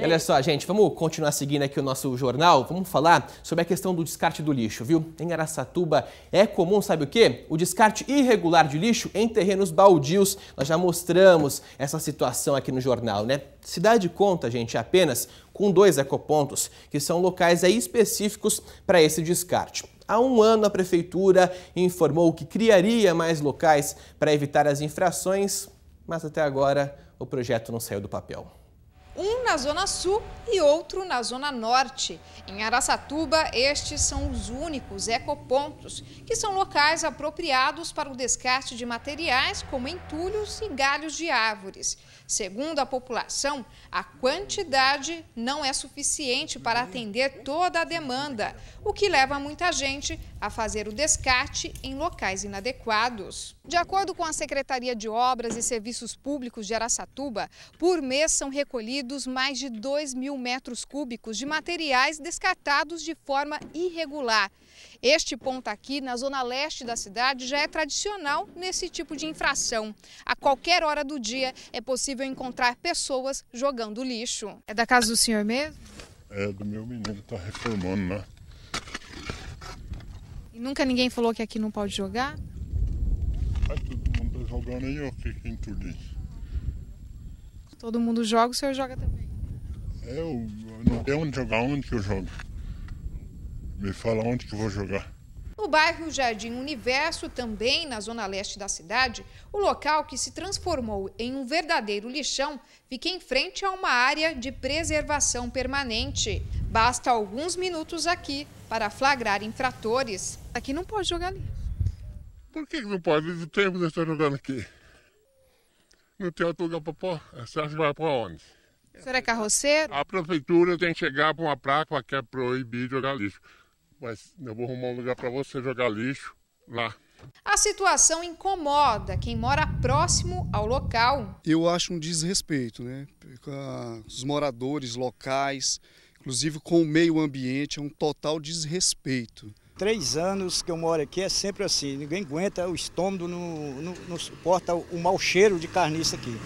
Olha só, gente, vamos continuar seguindo aqui o nosso jornal. Vamos falar sobre a questão do descarte do lixo, viu? Em Araçatuba é comum, sabe o quê? O descarte irregular de lixo em terrenos baldios. Nós já mostramos essa situação aqui no jornal, né? Cidade conta, gente, apenas com dois ecopontos, que são locais aí específicos para esse descarte. Há um ano, a prefeitura informou que criaria mais locais para evitar as infrações, mas até agora o projeto não saiu do papel na Zona Sul e outro na Zona Norte. Em Araçatuba, estes são os únicos ecopontos, que são locais apropriados para o descarte de materiais como entulhos e galhos de árvores. Segundo a população, a quantidade não é suficiente para atender toda a demanda, o que leva muita gente a fazer o descarte em locais inadequados. De acordo com a Secretaria de Obras e Serviços Públicos de Araçatuba, por mês são recolhidos mais mais de 2 mil metros cúbicos de materiais descartados de forma irregular. Este ponto aqui, na zona leste da cidade, já é tradicional nesse tipo de infração. A qualquer hora do dia é possível encontrar pessoas jogando lixo. É da casa do senhor mesmo? É do meu menino, tá reformando Né? E nunca ninguém falou que aqui não pode jogar? todo mundo tá jogando aí, eu fico entulhido. Todo mundo joga, o senhor joga também? Eu não tenho onde jogar, onde que eu jogo? Me fala onde que eu vou jogar. No bairro Jardim Universo, também na zona leste da cidade, o local que se transformou em um verdadeiro lixão fica em frente a uma área de preservação permanente. Basta alguns minutos aqui para flagrar infratores. Aqui não pode jogar ali. Por que não pode? O tempo está jogando aqui. Não tem outro lugar para pôr. Você acha que vai para onde? O senhor é carroceiro? A prefeitura tem que chegar para uma placa que é proibir jogar lixo. Mas eu vou arrumar um lugar para você jogar lixo lá. A situação incomoda quem mora próximo ao local. Eu acho um desrespeito, né? Com os moradores locais, inclusive com o meio ambiente, é um total desrespeito. Três anos que eu moro aqui é sempre assim, ninguém aguenta o estômago, não, não, não suporta o mau cheiro de carniça aqui.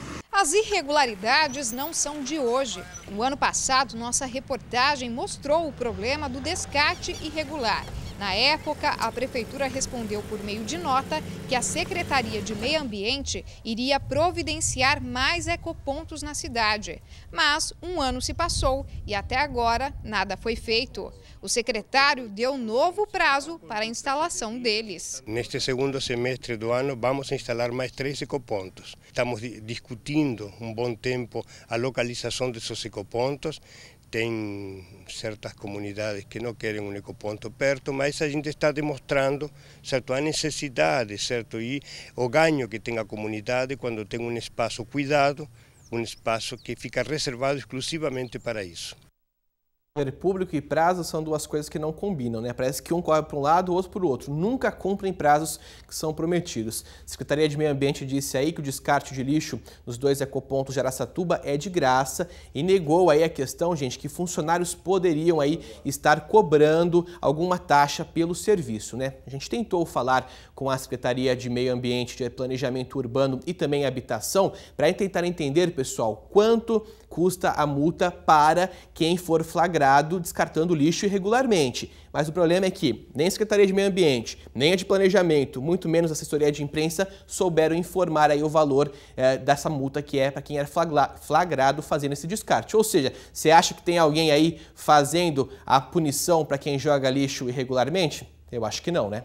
As irregularidades não são de hoje. No ano passado, nossa reportagem mostrou o problema do descarte irregular. Na época, a Prefeitura respondeu por meio de nota que a Secretaria de Meio Ambiente iria providenciar mais ecopontos na cidade. Mas um ano se passou e até agora nada foi feito. O secretário deu um novo prazo para a instalação deles. Neste segundo semestre do ano, vamos instalar mais três ecopontos. Estamos discutindo um bom tempo a localização desses ecopontos tem certas comunidades que não querem um ecoponto perto, mas a gente está demonstrando certo, a necessidade certo, e o ganho que tem a comunidade quando tem um espaço cuidado, um espaço que fica reservado exclusivamente para isso poder público e prazo são duas coisas que não combinam, né? Parece que um corre para um lado, o outro para o outro. Nunca cumprem prazos que são prometidos. A Secretaria de Meio Ambiente disse aí que o descarte de lixo nos dois ecopontos de Araçatuba é de graça e negou aí a questão, gente, que funcionários poderiam aí estar cobrando alguma taxa pelo serviço, né? A gente tentou falar com a Secretaria de Meio Ambiente, de Planejamento Urbano e também Habitação para tentar entender, pessoal, quanto custa a multa para quem for flagrado descartando lixo irregularmente. Mas o problema é que nem a Secretaria de Meio Ambiente, nem a de Planejamento, muito menos a assessoria de imprensa souberam informar aí o valor eh, dessa multa que é para quem era é flagrado fazendo esse descarte. Ou seja, você acha que tem alguém aí fazendo a punição para quem joga lixo irregularmente? Eu acho que não, né?